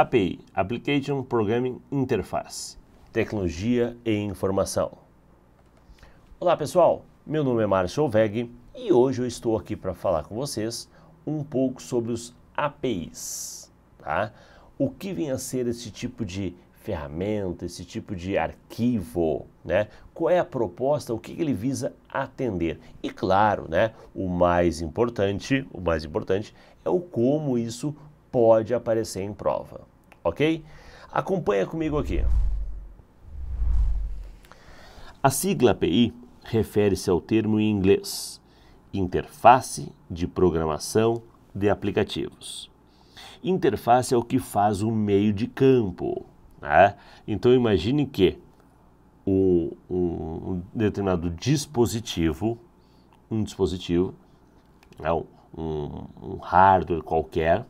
API Application Programming Interface Tecnologia e Informação. Olá pessoal, meu nome é Márcio Oveg e hoje eu estou aqui para falar com vocês um pouco sobre os APIs. Tá? O que vem a ser esse tipo de ferramenta, esse tipo de arquivo, né? Qual é a proposta, o que ele visa atender? E claro, né, o mais importante, o mais importante é o como isso pode aparecer em prova ok? Acompanha comigo aqui. A sigla API refere-se ao termo em inglês interface de programação de aplicativos. Interface é o que faz o meio de campo. Né? Então imagine que o, um determinado dispositivo, um dispositivo, né? um, um hardware qualquer,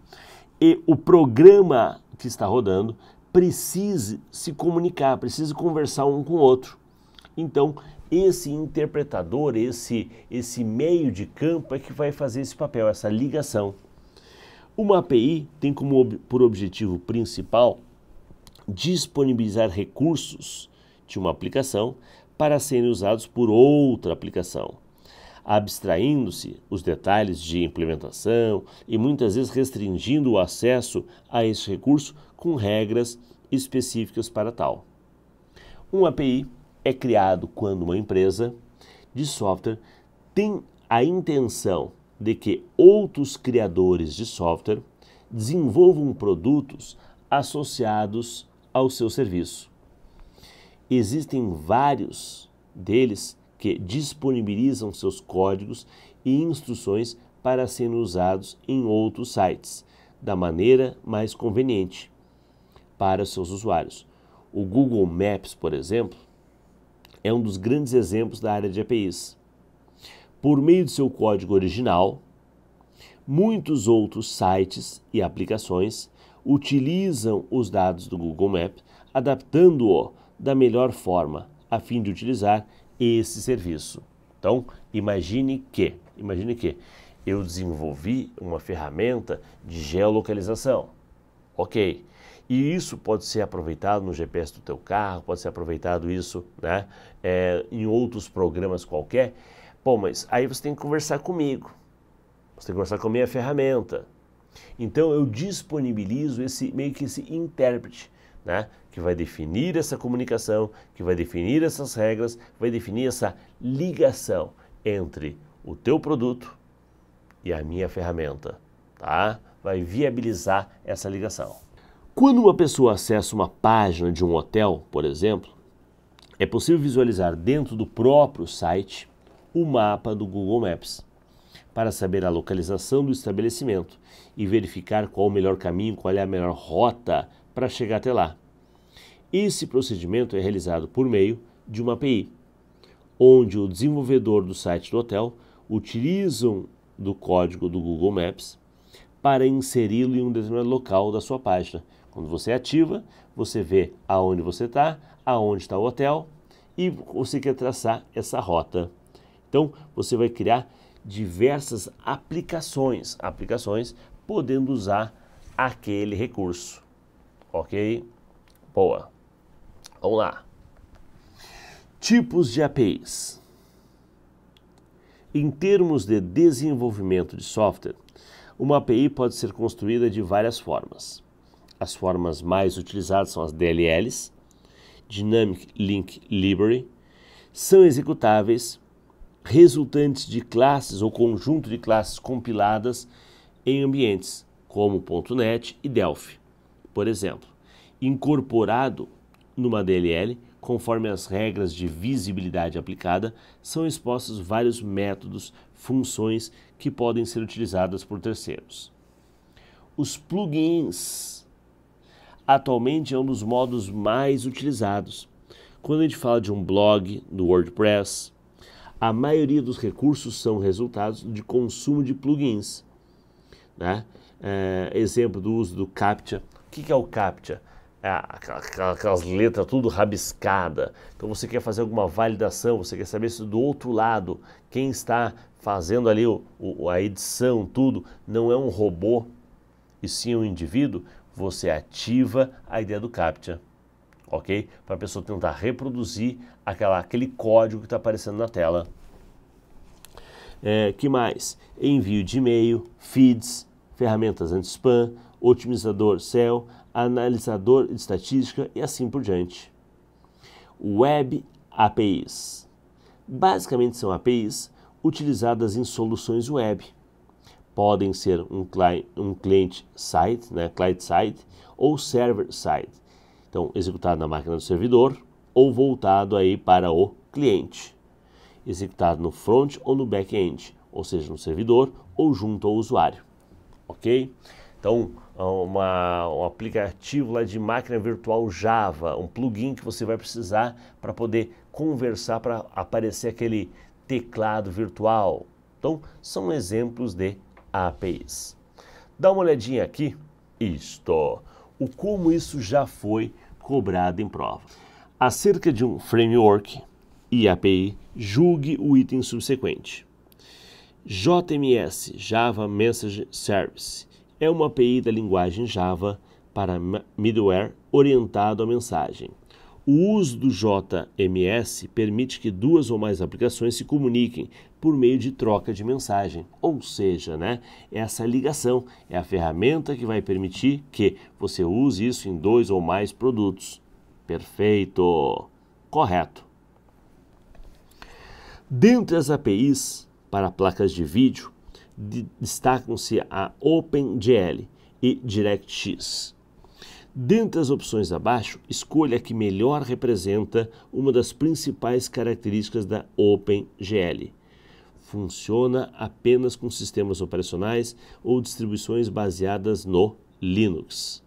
e o programa que está rodando precise se comunicar, precise conversar um com o outro. Então, esse interpretador, esse, esse meio de campo é que vai fazer esse papel, essa ligação. Uma API tem como ob por objetivo principal disponibilizar recursos de uma aplicação para serem usados por outra aplicação abstraindo-se os detalhes de implementação e muitas vezes restringindo o acesso a esse recurso com regras específicas para tal. Um API é criado quando uma empresa de software tem a intenção de que outros criadores de software desenvolvam produtos associados ao seu serviço. Existem vários deles que disponibilizam seus códigos e instruções para serem usados em outros sites, da maneira mais conveniente para seus usuários. O Google Maps, por exemplo, é um dos grandes exemplos da área de APIs. Por meio de seu código original, muitos outros sites e aplicações utilizam os dados do Google Maps, adaptando-o da melhor forma, a fim de utilizar esse serviço. Então, imagine que, imagine que eu desenvolvi uma ferramenta de geolocalização. OK. E isso pode ser aproveitado no GPS do teu carro, pode ser aproveitado isso né, é, em outros programas qualquer. Bom, mas aí você tem que conversar comigo. Você tem que conversar com a minha ferramenta. Então eu disponibilizo esse meio que esse intérprete né? que vai definir essa comunicação, que vai definir essas regras, vai definir essa ligação entre o teu produto e a minha ferramenta, tá? Vai viabilizar essa ligação. Quando uma pessoa acessa uma página de um hotel, por exemplo, é possível visualizar dentro do próprio site o mapa do Google Maps para saber a localização do estabelecimento e verificar qual o melhor caminho, qual é a melhor rota para chegar até lá. Esse procedimento é realizado por meio de uma API, onde o desenvolvedor do site do hotel utiliza do código do Google Maps para inseri-lo em um determinado local da sua página. Quando você ativa, você vê aonde você está, aonde está o hotel e você quer traçar essa rota. Então, você vai criar diversas aplicações, aplicações podendo usar aquele recurso. Ok? Boa. Vamos lá. Tipos de APIs. Em termos de desenvolvimento de software, uma API pode ser construída de várias formas. As formas mais utilizadas são as DLLs, Dynamic Link Library, são executáveis resultantes de classes ou conjunto de classes compiladas em ambientes como .NET e Delphi por exemplo, incorporado numa DLL, conforme as regras de visibilidade aplicada, são expostos vários métodos, funções que podem ser utilizadas por terceiros. Os plugins atualmente é um dos modos mais utilizados. Quando a gente fala de um blog do WordPress, a maioria dos recursos são resultados de consumo de plugins. Né? É, exemplo do uso do CAPTCHA o que, que é o CAPTCHA? É aquelas letras tudo rabiscada. Então você quer fazer alguma validação, você quer saber se do outro lado, quem está fazendo ali o, o, a edição, tudo, não é um robô e sim um indivíduo, você ativa a ideia do CAPTCHA, ok? Para a pessoa tentar reproduzir aquela, aquele código que está aparecendo na tela. É, que mais? Envio de e-mail, feeds, ferramentas anti-spam, otimizador SEO, analisador de estatística e assim por diante. Web APIs. Basicamente são APIs utilizadas em soluções web. Podem ser um, cli um cliente site, né, client site ou server site. Então, executado na máquina do servidor ou voltado aí para o cliente. Executado no front ou no back-end, ou seja, no servidor ou junto ao usuário. OK? Então, uma, um aplicativo lá de máquina virtual Java, um plugin que você vai precisar para poder conversar, para aparecer aquele teclado virtual. Então, são exemplos de APIs. Dá uma olhadinha aqui, isto, o como isso já foi cobrado em prova. Acerca de um framework e API, julgue o item subsequente. JMS, Java Message Service, é uma API da linguagem Java para middleware orientado à mensagem. O uso do JMS permite que duas ou mais aplicações se comuniquem por meio de troca de mensagem, ou seja, né, essa ligação é a ferramenta que vai permitir que você use isso em dois ou mais produtos. Perfeito! Correto! Dentre as APIs para placas de vídeo, destacam-se a OpenGL e DirectX. Dentre as opções abaixo, escolha a que melhor representa uma das principais características da OpenGL. Funciona apenas com sistemas operacionais ou distribuições baseadas no Linux.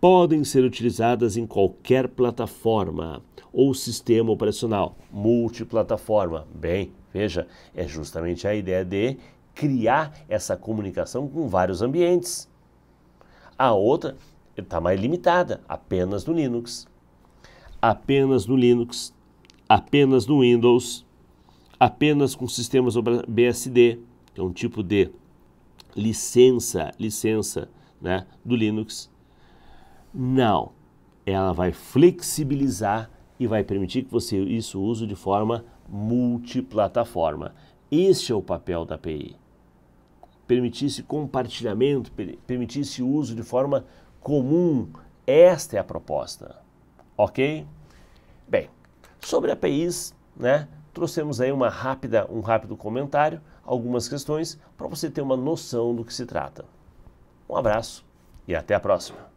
Podem ser utilizadas em qualquer plataforma ou sistema operacional multiplataforma. Bem, veja, é justamente a ideia de criar essa comunicação com vários ambientes. A outra está mais limitada, apenas no Linux, apenas no Linux, apenas no Windows, apenas com sistemas BSD, que é um tipo de licença, licença, né, do Linux. Não, ela vai flexibilizar e vai permitir que você isso use de forma multiplataforma. Este é o papel da API. Permitisse compartilhamento, permitisse uso de forma comum. Esta é a proposta. Ok? Bem, sobre APIs, né? Trouxemos aí uma rápida, um rápido comentário, algumas questões para você ter uma noção do que se trata. Um abraço e até a próxima.